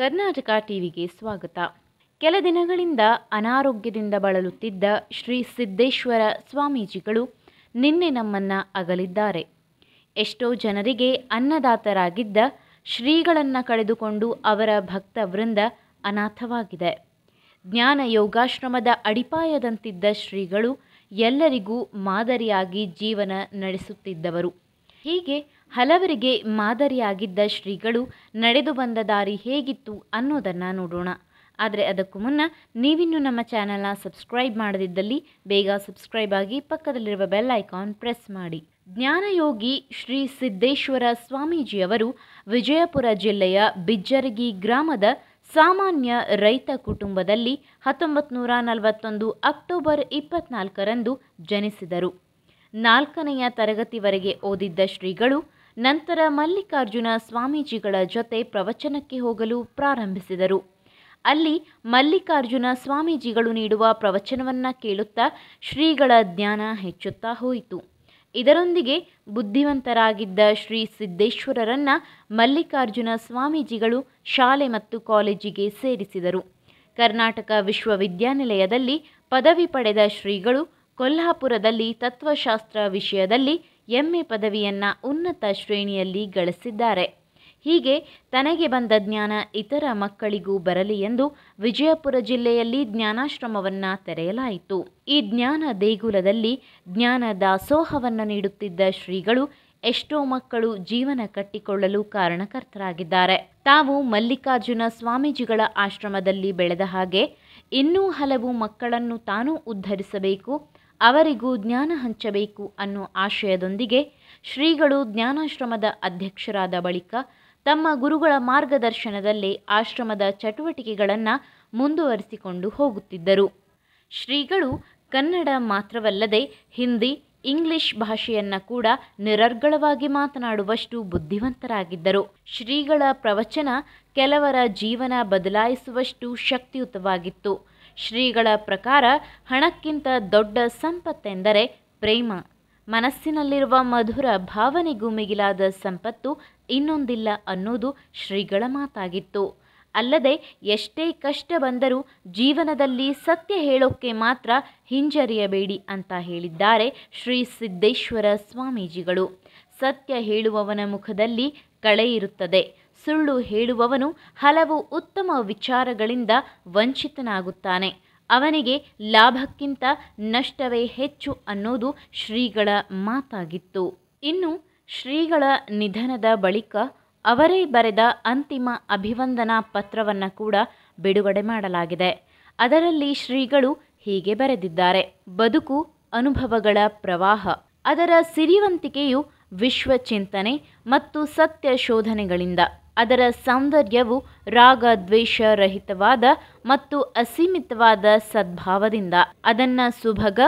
ಕರ್ನಾಟಕ ಟಿವಿಗೆ ಸ್ವಾಗತ ಕೆಲ ದಿನಗಳಿಂದ ಅನಾರೋಗ್ಯದಿಂದ ಬಳಲುತ್ತಿದ್ದ ಶ್ರೀ ಸಿದ್ದೇಶ್ವರ ಸ್ವಾಮೀಜಿಗಳು ನಿನ್ನೆ ನಮ್ಮನ್ನು ಅಗಲಿದ್ದಾರೆ ಎಷ್ಟೋ ಜನರಿಗೆ ಅನ್ನದಾತರಾಗಿದ್ದ ಶ್ರೀಗಳನ್ನು ಕಳೆದುಕೊಂಡು ಅವರ ಭಕ್ತ ವೃಂದ ಅನಾಥವಾಗಿದೆ ಜ್ಞಾನ ಯೋಗಾಶ್ರಮದ ಅಡಿಪಾಯದಂತಿದ್ದ ಶ್ರೀಗಳು ಎಲ್ಲರಿಗೂ ಮಾದರಿಯಾಗಿ ಜೀವನ ನಡೆಸುತ್ತಿದ್ದವರು ಹೀಗೆ ಹಲವರಿಗೆ ಮಾದರಿಯಾಗಿದ್ದ ಶ್ರೀಗಳು ನಡೆದು ಬಂದ ದಾರಿ ಹೇಗಿತ್ತು ಅನ್ನೋದನ್ನು ನೋಡೋಣ ಆದರೆ ಅದಕ್ಕೂ ಮುನ್ನ ನೀವಿನ್ನೂ ನಮ್ಮ ಚಾನಲ್ನ ಸಬ್ಸ್ಕ್ರೈಬ್ ಮಾಡದಿದ್ದಲ್ಲಿ ಬೇಗ ಸಬ್ಸ್ಕ್ರೈಬ್ ಆಗಿ ಪಕ್ಕದಲ್ಲಿರುವ ಬೆಲ್ ಐಕಾನ್ ಪ್ರೆಸ್ ಮಾಡಿ ಜ್ಞಾನಯೋಗಿ ಶ್ರೀ ಸಿದ್ದೇಶ್ವರ ಸ್ವಾಮೀಜಿಯವರು ವಿಜಯಪುರ ಜಿಲ್ಲೆಯ ಬಿಜ್ಜರಗಿ ಗ್ರಾಮದ ಸಾಮಾನ್ಯ ರೈತ ಕುಟುಂಬದಲ್ಲಿ ಹತ್ತೊಂಬತ್ತು ನೂರ ನಲವತ್ತೊಂದು ಅಕ್ಟೋಬರ್ ಇಪ್ಪತ್ನಾಲ್ಕರಂದು ಜನಿಸಿದರು ನಾಲ್ಕನೆಯ ತರಗತಿವರೆಗೆ ಓದಿದ್ದ ಶ್ರೀಗಳು ನಂತರ ಮಲ್ಲಿಕಾರ್ಜುನ ಸ್ವಾಮೀಜಿಗಳ ಜೊತೆ ಪ್ರವಚನಕ್ಕೆ ಹೋಗಲು ಪ್ರಾರಂಭಿಸಿದರು ಅಲ್ಲಿ ಮಲ್ಲಿಕಾರ್ಜುನ ಸ್ವಾಮೀಜಿಗಳು ನೀಡುವ ಪ್ರವಚನವನ್ನು ಕೇಳುತ್ತಾ ಶ್ರೀಗಳ ಜ್ಞಾನ ಹೆಚ್ಚುತ್ತಾ ಹೋಯಿತು ಇದರೊಂದಿಗೆ ಬುದ್ಧಿವಂತರಾಗಿದ್ದ ಶ್ರೀ ಸಿದ್ದೇಶ್ವರರನ್ನು ಮಲ್ಲಿಕಾರ್ಜುನ ಸ್ವಾಮೀಜಿಗಳು ಶಾಲೆ ಮತ್ತು ಕಾಲೇಜಿಗೆ ಸೇರಿಸಿದರು ಕರ್ನಾಟಕ ವಿಶ್ವವಿದ್ಯಾನಿಲಯದಲ್ಲಿ ಪದವಿ ಪಡೆದ ಶ್ರೀಗಳು ಕೊಲ್ಹಾಪುರದಲ್ಲಿ ತತ್ವಶಾಸ್ತ್ರ ವಿಷಯದಲ್ಲಿ ಎಂಎ ಪದವಿಯನ್ನು ಉನ್ನತ ಶ್ರೇಣಿಯಲ್ಲಿ ಗಳಿಸಿದ್ದಾರೆ ಹೀಗೆ ತನಗೆ ಬಂದ ಜ್ಞಾನ ಇತರ ಮಕ್ಕಳಿಗೂ ಬರಲಿ ಎಂದು ವಿಜಯಪುರ ಜಿಲ್ಲೆಯಲ್ಲಿ ಜ್ಞಾನಾಶ್ರಮವನ್ನು ತೆರೆಯಲಾಯಿತು ಈ ಜ್ಞಾನ ದೇಗುಲದಲ್ಲಿ ಜ್ಞಾನ ದಾಸೋಹವನ್ನು ನೀಡುತ್ತಿದ್ದ ಶ್ರೀಗಳು ಎಷ್ಟೋ ಮಕ್ಕಳು ಜೀವನ ಕಟ್ಟಿಕೊಳ್ಳಲು ಕಾರಣಕರ್ತರಾಗಿದ್ದಾರೆ ತಾವು ಮಲ್ಲಿಕಾರ್ಜುನ ಸ್ವಾಮೀಜಿಗಳ ಆಶ್ರಮದಲ್ಲಿ ಬೆಳೆದ ಹಾಗೆ ಇನ್ನೂ ಹಲವು ಮಕ್ಕಳನ್ನು ತಾನೂ ಉದ್ಧರಿಸಬೇಕು ಅವರಿಗೂ ಜ್ಞಾನ ಹಂಚಬೇಕು ಅನ್ನೋ ಆಶಯದೊಂದಿಗೆ ಶ್ರೀಗಳು ಜ್ಞಾನಾಶ್ರಮದ ಅಧ್ಯಕ್ಷರಾದ ಬಳಿಕ ತಮ್ಮ ಗುರುಗಳ ಮಾರ್ಗದರ್ಶನದಲ್ಲಿ ಆಶ್ರಮದ ಚಟುವಟಿಕೆಗಳನ್ನು ಮುಂದುವರಿಸಿಕೊಂಡು ಹೋಗುತ್ತಿದ್ದರು ಶ್ರೀಗಳು ಕನ್ನಡ ಮಾತ್ರವಲ್ಲದೆ ಹಿಂದಿ ಇಂಗ್ಲಿಷ್ ಭಾಷೆಯನ್ನು ಕೂಡ ನಿರರ್ಗಳವಾಗಿ ಮಾತನಾಡುವಷ್ಟು ಬುದ್ಧಿವಂತರಾಗಿದ್ದರು ಶ್ರೀಗಳ ಪ್ರವಚನ ಕೆಲವರ ಜೀವನ ಬದಲಾಯಿಸುವಷ್ಟು ಶಕ್ತಿಯುತವಾಗಿತ್ತು ಶ್ರೀಗಳ ಪ್ರಕಾರ ಹಣಕ್ಕಿಂತ ದೊಡ್ಡ ಸಂಪತ್ತೆಂದರೆ ಪ್ರೇಮ ಮನಸ್ಸಿನಲ್ಲಿರುವ ಮಧುರ ಭಾವನೆಗೂ ಮಿಗಿಲಾದ ಸಂಪತ್ತು ಇನ್ನೊಂದಿಲ್ಲ ಅನ್ನೋದು ಶ್ರೀಗಳ ಮಾತಾಗಿತ್ತು ಅಲ್ಲದೆ ಎಷ್ಟೇ ಕಷ್ಟ ಬಂದರೂ ಜೀವನದಲ್ಲಿ ಸತ್ಯ ಹೇಳೋಕ್ಕೆ ಮಾತ್ರ ಹಿಂಜರಿಯಬೇಡಿ ಅಂತ ಹೇಳಿದ್ದಾರೆ ಶ್ರೀ ಸಿದ್ದೇಶ್ವರ ಸ್ವಾಮೀಜಿಗಳು ಸತ್ಯ ಹೇಳುವವನ ಮುಖದಲ್ಲಿ ಕಳೆ ಇರುತ್ತದೆ ಸುಳ್ಳು ಹೇಳುವವನು ಹಲವು ಉತ್ತಮ ವಿಚಾರಗಳಿಂದ ವಂಚಿತನಾಗುತ್ತಾನೆ ಅವನಿಗೆ ಲಾಭಕ್ಕಿಂತ ನಷ್ಟವೇ ಹೆಚ್ಚು ಅನ್ನೋದು ಶ್ರೀಗಳ ಮಾತಾಗಿತ್ತು ಇನ್ನು ಶ್ರೀಗಳ ನಿಧನದ ಬಳಿಕ ಅವರೇ ಬರೆದ ಅಂತಿಮ ಅಭಿವಂದನಾ ಪತ್ರವನ್ನು ಕೂಡ ಬಿಡುಗಡೆ ಮಾಡಲಾಗಿದೆ ಅದರಲ್ಲಿ ಶ್ರೀಗಳು ಹೀಗೆ ಬರೆದಿದ್ದಾರೆ ಬದುಕು ಅನುಭವಗಳ ಪ್ರವಾಹ ಅದರ ಸಿರಿವಂತಿಕೆಯು ವಿಶ್ವಚಿಂತನೆ ಮತ್ತು ಸತ್ಯ ಶೋಧನೆಗಳಿಂದ ಅದರ ಸೌಂದರ್ಯವು ರಾಗ ದ್ವೇಷ ರಹಿತವಾದ ಮತ್ತು ಅಸೀಮಿತವಾದ ಸದ್ಭಾವದಿಂದ ಅದನ್ನು ಸುಭಗ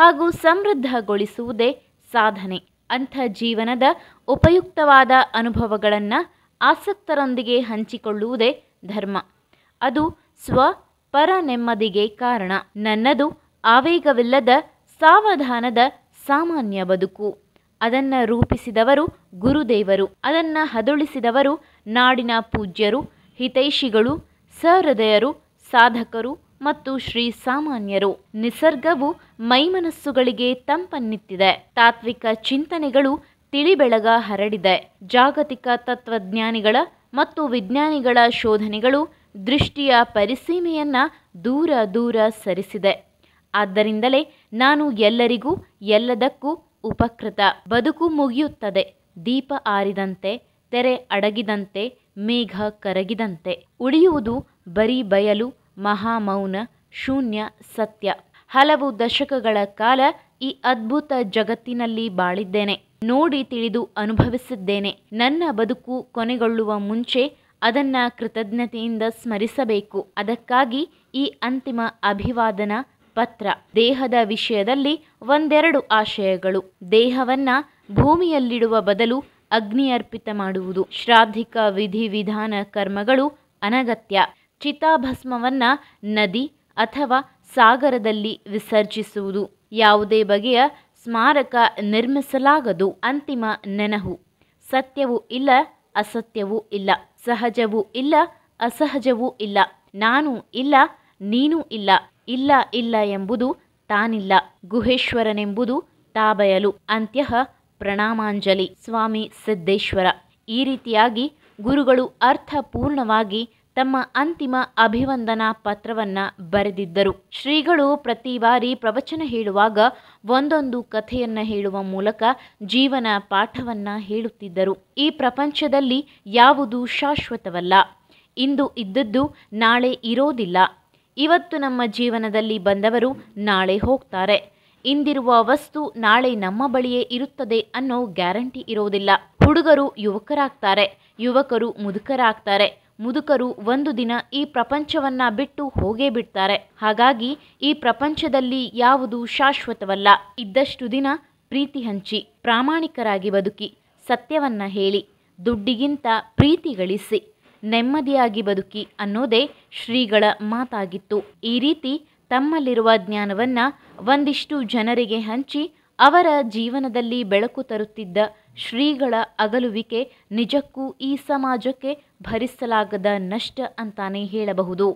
ಹಾಗೂ ಸಮೃದ್ಧಗೊಳಿಸುವುದೇ ಸಾಧನೆ ಅಂಥ ಜೀವನದ ಉಪಯುಕ್ತವಾದ ಅನುಭವಗಳನ್ನು ಆಸಕ್ತರೊಂದಿಗೆ ಹಂಚಿಕೊಳ್ಳುವುದೇ ಧರ್ಮ ಅದು ಸ್ವ ಪರ ನೆಮ್ಮದಿಗೆ ಕಾರಣ ನನ್ನದು ಆವೇಗವಿಲ್ಲದ ಸಾವಧಾನದ ಸಾಮಾನ್ಯ ಬದುಕು ಅದನ್ನು ರೂಪಿಸಿದವರು ಗುರುದೇವರು ಅದನ್ನು ಹದುಳಿಸಿದವರು ನಾಡಿನ ಪೂಜ್ಯರು ಹಿತೈಷಿಗಳು ಸಹೃದಯರು ಸಾಧಕರು ಮತ್ತು ಶ್ರೀ ಸಾಮಾನ್ಯರು ನಿಸರ್ಗವು ಮೈಮನಸ್ಸುಗಳಿಗೆ ತಂಪನ್ನಿತ್ತಿದೆ ತಾತ್ವಿಕ ಚಿಂತನೆಗಳು ತಿಳಿಬೆಳಗ ಹರಡಿದೆ ಜಾಗತಿಕ ತತ್ವಜ್ಞಾನಿಗಳ ಮತ್ತು ವಿಜ್ಞಾನಿಗಳ ಶೋಧನೆಗಳು ದೃಷ್ಟಿಯ ಪರಿಸೀಮೆಯನ್ನ ದೂರ ದೂರ ಸರಿಸಿದೆ ಆದ್ದರಿಂದಲೇ ನಾನು ಎಲ್ಲರಿಗೂ ಎಲ್ಲದಕ್ಕೂ ಉಪಕೃತ ಬದುಕು ಮುಗಿಯುತ್ತದೆ ದೀಪ ಆರಿದಂತೆ ತೆರೆ ಅಡಗಿದಂತೆ ಮೇಘ ಕರಗಿದಂತೆ ಉಳಿಯುವುದು ಬರೀ ಬಯಲು ಮಹಾಮೌನ ಶೂನ್ಯ ಸತ್ಯ ಹಲವು ದಶಕಗಳ ಕಾಲ ಈ ಅದ್ಭುತ ಜಗತ್ತಿನಲ್ಲಿ ಬಾಳಿದ್ದೇನೆ ನೋಡಿ ತಿಳಿದು ಅನುಭವಿಸಿದ್ದೇನೆ ನನ್ನ ಬದುಕು ಕೊನೆಗೊಳ್ಳುವ ಮುಂಚೆ ಅದನ್ನ ಕೃತಜ್ಞತೆಯಿಂದ ಸ್ಮರಿಸಬೇಕು ಅದಕ್ಕಾಗಿ ಈ ಅಂತಿಮ ಅಭಿವಾದನ ಪತ್ರ ದೇಹದ ವಿಷಯದಲ್ಲಿ ಒಂದೆರಡು ಆಶಯಗಳು ದೇಹವನ್ನ ಭೂಮಿಯಲ್ಲಿಡುವ ಬದಲು ಅಗ್ನಿ ಅರ್ಪಿತ ಮಾಡುವುದು ಶ್ರಾದ್ದಿಕ ವಿಧಿವಿಧಾನ ಕರ್ಮಗಳು ಅನಗತ್ಯ ಚಿತಾಭಸ್ಮವನ್ನ ನದಿ ಅಥವಾ ಸಾಗರದಲ್ಲಿ ವಿಸರ್ಜಿಸುವುದು ಯಾವುದೇ ಬಗೆಯ ಸ್ಮಾರಕ ನಿರ್ಮಿಸಲಾಗದು ಅಂತಿಮ ನೆನಹು ಸತ್ಯವೂ ಇಲ್ಲ ಅಸತ್ಯವೂ ಇಲ್ಲ ಸಹಜವೂ ಇಲ್ಲ ಅಸಹಜವೂ ಇಲ್ಲ ನಾನು ಇಲ್ಲ ನೀನೂ ಇಲ್ಲ ಇಲ್ಲ ಇಲ್ಲ ಎಂಬುದು ತಾನಿಲ್ಲ ಗುಹೇಶ್ವರನೆಂಬುದು ತಾಬಯಲು ಅಂತ್ಯ ಪ್ರಣಾಮಾಂಜಲಿ ಸ್ವಾಮಿ ಸಿದ್ದೇಶ್ವರ ಈ ರೀತಿಯಾಗಿ ಗುರುಗಳು ಅರ್ಥಪೂರ್ಣವಾಗಿ ತಮ್ಮ ಅಂತಿಮ ಅಭಿವಂದನಾ ಪತ್ರವನ್ನ ಬರೆದಿದ್ದರು ಶ್ರೀಗಳು ಪ್ರತಿ ಬಾರಿ ಪ್ರವಚನ ಹೇಳುವಾಗ ಒಂದೊಂದು ಕಥೆಯನ್ನ ಹೇಳುವ ಮೂಲಕ ಜೀವನ ಪಾಠವನ್ನ ಹೇಳುತ್ತಿದ್ದರು ಈ ಪ್ರಪಂಚದಲ್ಲಿ ಯಾವುದು ಶಾಶ್ವತವಲ್ಲ ಇಂದು ಇದ್ದದ್ದು ನಾಳೆ ಇರೋದಿಲ್ಲ ಇವತ್ತು ನಮ್ಮ ಜೀವನದಲ್ಲಿ ಬಂದವರು ನಾಳೆ ಹೋಗ್ತಾರೆ ಇಂದಿರುವ ವಸ್ತು ನಾಳೆ ನಮ್ಮ ಬಳಿಯೇ ಇರುತ್ತದೆ ಅನ್ನೋ ಗ್ಯಾರಂಟಿ ಇರೋದಿಲ್ಲ ಹುಡುಗರು ಯುವಕರಾಗ್ತಾರೆ ಯುವಕರು ಮುದುಕರಾಗ್ತಾರೆ ಮುದುಕರು ಒಂದು ದಿನ ಈ ಪ್ರಪಂಚವನ್ನ ಬಿಟ್ಟು ಹೋಗೇ ಬಿಡ್ತಾರೆ ಹಾಗಾಗಿ ಈ ಪ್ರಪಂಚದಲ್ಲಿ ಯಾವುದು ಶಾಶ್ವತವಲ್ಲ ಇದ್ದಷ್ಟು ದಿನ ಪ್ರೀತಿ ಹಂಚಿ ಪ್ರಾಮಾಣಿಕರಾಗಿ ಬದುಕಿ ಸತ್ಯವನ್ನ ಹೇಳಿ ದುಡ್ಡಿಗಿಂತ ಪ್ರೀತಿ ಗಳಿಸಿ ನೆಮ್ಮದಿಯಾಗಿ ಬದುಕಿ ಅನ್ನೋದೇ ಶ್ರೀಗಳ ಮಾತಾಗಿತ್ತು ಈ ರೀತಿ ತಮ್ಮಲ್ಲಿರುವ ಜ್ಞಾನವನ್ನು ಒಂದಿಷ್ಟು ಜನರಿಗೆ ಹಂಚಿ ಅವರ ಜೀವನದಲ್ಲಿ ಬೆಳಕು ತರುತ್ತಿದ್ದ ಶ್ರೀಗಳ ಅಗಲುವಿಕೆ ನಿಜಕ್ಕೂ ಈ ಸಮಾಜಕ್ಕೆ ಭರಿಸಲಾಗದ ನಷ್ಟ ಅಂತಾನೆ ಹೇಳಬಹುದು